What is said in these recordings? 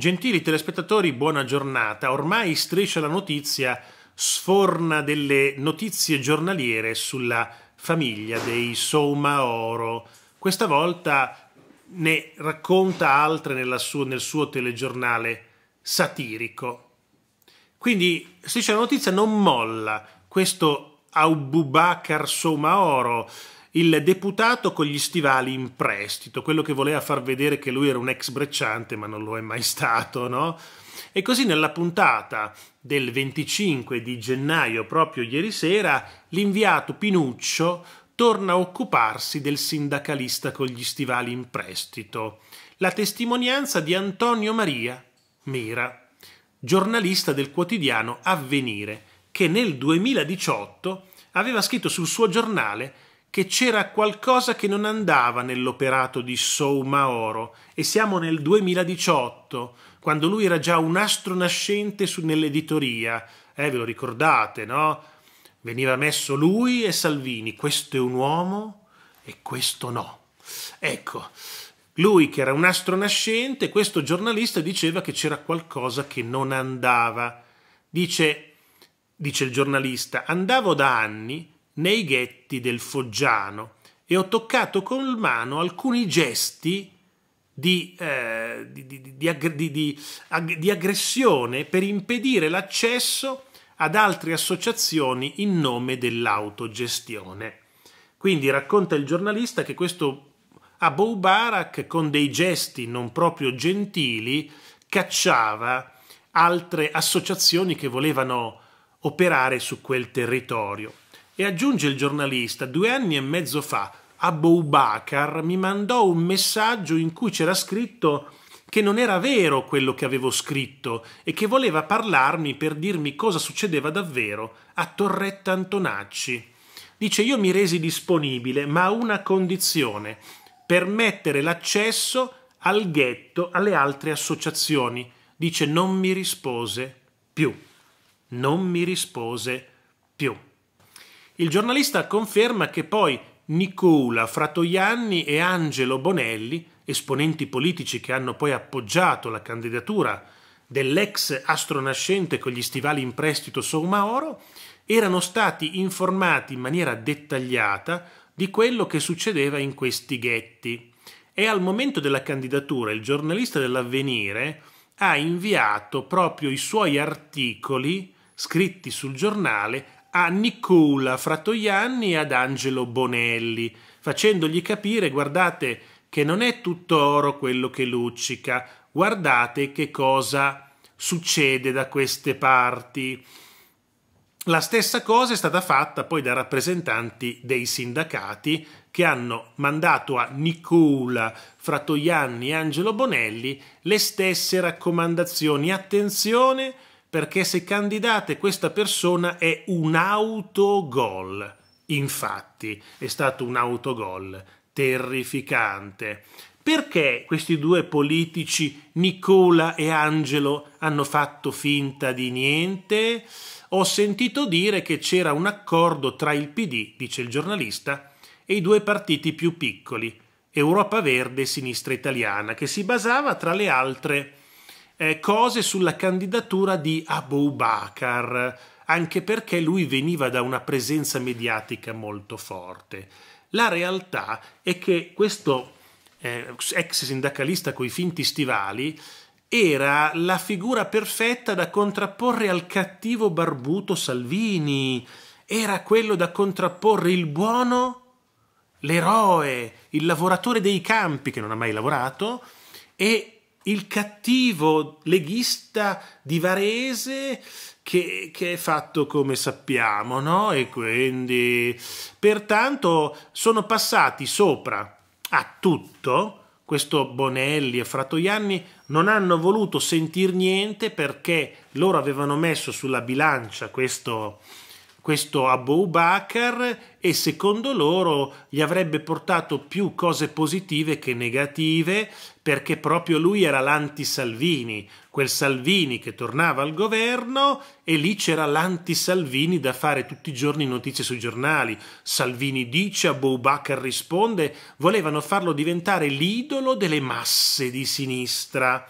Gentili telespettatori, buona giornata. Ormai Striscia la Notizia sforna delle notizie giornaliere sulla famiglia dei Somaoro. Questa volta ne racconta altre suo, nel suo telegiornale satirico. Quindi Striscia la Notizia non molla questo Aububakar Somaoro il deputato con gli stivali in prestito, quello che voleva far vedere che lui era un ex brecciante, ma non lo è mai stato, no? E così nella puntata del 25 di gennaio, proprio ieri sera, l'inviato Pinuccio torna a occuparsi del sindacalista con gli stivali in prestito. La testimonianza di Antonio Maria Mira, giornalista del quotidiano Avvenire, che nel 2018 aveva scritto sul suo giornale che c'era qualcosa che non andava nell'operato di Sou Maoro e siamo nel 2018, quando lui era già un astro nascente nell'editoria. Eh, ve lo ricordate, no? Veniva messo lui e Salvini, questo è un uomo e questo no. Ecco, lui che era un astro nascente, questo giornalista diceva che c'era qualcosa che non andava. Dice, dice il giornalista, andavo da anni nei ghetti del Foggiano e ho toccato con mano alcuni gesti di, eh, di, di, di aggressione per impedire l'accesso ad altre associazioni in nome dell'autogestione. Quindi racconta il giornalista che questo Abou Barak con dei gesti non proprio gentili cacciava altre associazioni che volevano operare su quel territorio. E aggiunge il giornalista, due anni e mezzo fa, Abou Bakar mi mandò un messaggio in cui c'era scritto che non era vero quello che avevo scritto e che voleva parlarmi per dirmi cosa succedeva davvero a Torretta Antonacci. Dice io mi resi disponibile, ma a una condizione, permettere l'accesso al ghetto alle altre associazioni. Dice non mi rispose più. Non mi rispose più. Il giornalista conferma che poi Nicola Fratoianni e Angelo Bonelli, esponenti politici che hanno poi appoggiato la candidatura dell'ex astronascente con gli stivali in prestito Oro, erano stati informati in maniera dettagliata di quello che succedeva in questi ghetti. E al momento della candidatura il giornalista dell'avvenire ha inviato proprio i suoi articoli scritti sul giornale a Nicola Frattoianni e ad Angelo Bonelli, facendogli capire guardate che non è tutto oro quello che luccica, guardate che cosa succede da queste parti. La stessa cosa è stata fatta poi da rappresentanti dei sindacati che hanno mandato a Nicola Frattoianni e Angelo Bonelli le stesse raccomandazioni. Attenzione! perché se candidate questa persona è un autogol. Infatti è stato un autogol terrificante. Perché questi due politici, Nicola e Angelo, hanno fatto finta di niente? Ho sentito dire che c'era un accordo tra il PD, dice il giornalista, e i due partiti più piccoli, Europa Verde e Sinistra Italiana, che si basava tra le altre eh, cose sulla candidatura di Abu Bakr, anche perché lui veniva da una presenza mediatica molto forte. La realtà è che questo eh, ex sindacalista coi finti stivali era la figura perfetta da contrapporre al cattivo barbuto Salvini, era quello da contrapporre il buono, l'eroe, il lavoratore dei campi che non ha mai lavorato e il cattivo leghista di Varese che, che, è fatto come sappiamo, no? E quindi, pertanto, sono passati sopra a tutto. Questo Bonelli e Fratoianni non hanno voluto sentir niente perché loro avevano messo sulla bilancia questo, questo Abu Bakr e secondo loro gli avrebbe portato più cose positive che negative perché proprio lui era l'anti-Salvini, quel Salvini che tornava al governo e lì c'era l'anti-Salvini da fare tutti i giorni notizie sui giornali. Salvini dice, Abu Bakr risponde, volevano farlo diventare l'idolo delle masse di sinistra.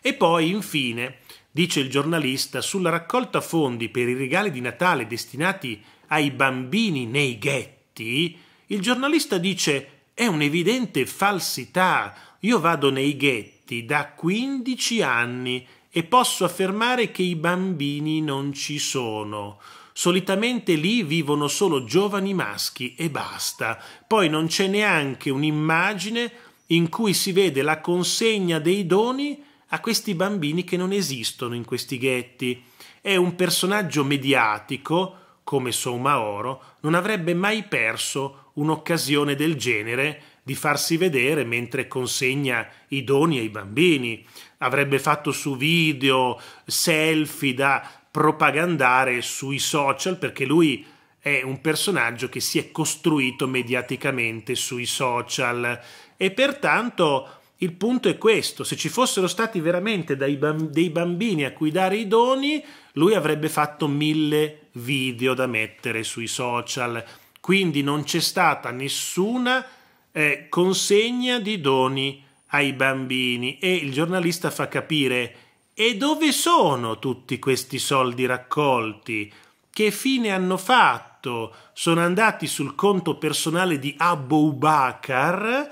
E poi, infine, dice il giornalista, sulla raccolta fondi per i regali di Natale destinati ai bambini nei ghetti, il giornalista dice è un'evidente falsità. Io vado nei ghetti da 15 anni e posso affermare che i bambini non ci sono. Solitamente lì vivono solo giovani maschi e basta. Poi non c'è neanche un'immagine in cui si vede la consegna dei doni a questi bambini che non esistono in questi ghetti È un personaggio mediatico come Somaoro non avrebbe mai perso un'occasione del genere di farsi vedere mentre consegna i doni ai bambini. Avrebbe fatto su video, selfie da propagandare sui social perché lui è un personaggio che si è costruito mediaticamente sui social e pertanto il punto è questo, se ci fossero stati veramente dei bambini a cui dare i doni, lui avrebbe fatto mille video da mettere sui social, quindi non c'è stata nessuna eh, consegna di doni ai bambini e il giornalista fa capire e dove sono tutti questi soldi raccolti? Che fine hanno fatto? Sono andati sul conto personale di Abu Bakr?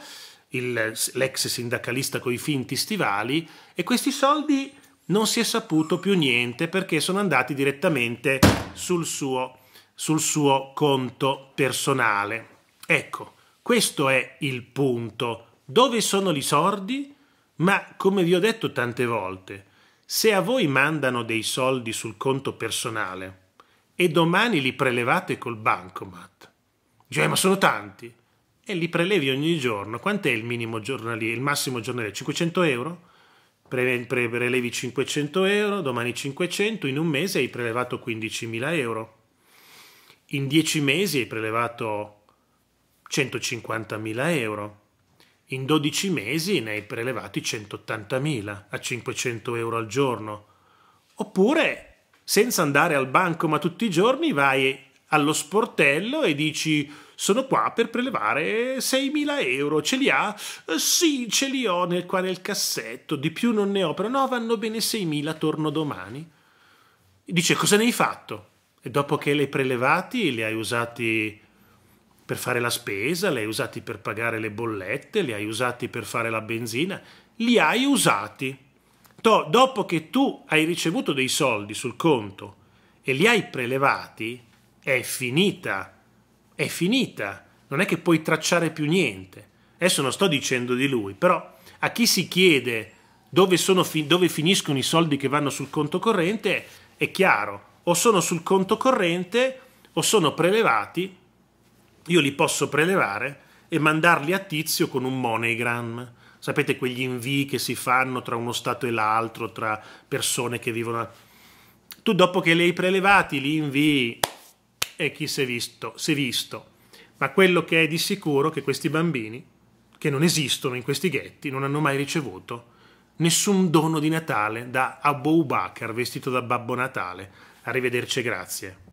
il, l'ex sindacalista coi finti stivali e questi soldi non si è saputo più niente perché sono andati direttamente sul suo, sul suo conto personale. Ecco, questo è il punto. Dove sono i soldi? Ma come vi ho detto tante volte, se a voi mandano dei soldi sul conto personale e domani li prelevate col bancomat, cioè ma sono tanti, e li prelevi ogni giorno, quant'è il minimo giornaliero, il massimo giornaliero? 500 euro? Pre, prelevi 500 euro, domani 500, in un mese hai prelevato 15.000 euro, in 10 mesi hai prelevato 150.000 euro, in 12 mesi ne hai prelevati 180.000 a 500 euro al giorno, oppure senza andare al banco ma tutti i giorni vai allo sportello e dici sono qua per prelevare 6.000 euro, ce li ha? Eh, sì, ce li ho nel, qua nel cassetto, di più non ne ho, però no, vanno bene 6.000, torno domani. Dice, cosa ne hai fatto? E dopo che li hai prelevati, li hai usati per fare la spesa, li hai usati per pagare le bollette, li hai usati per fare la benzina, li hai usati. To, dopo che tu hai ricevuto dei soldi sul conto e li hai prelevati, è finita la è finita, non è che puoi tracciare più niente. Adesso non sto dicendo di lui, però a chi si chiede dove, fi dove finiscono i soldi che vanno sul conto corrente è chiaro, o sono sul conto corrente o sono prelevati, io li posso prelevare e mandarli a tizio con un MoneyGram. Sapete quegli invii che si fanno tra uno Stato e l'altro, tra persone che vivono... Tu dopo che li hai prelevati li invii e chi si è visto, si è visto. Ma quello che è di sicuro è che questi bambini, che non esistono in questi ghetti, non hanno mai ricevuto nessun dono di Natale da Abu Bakr vestito da Babbo Natale. Arrivederci e grazie.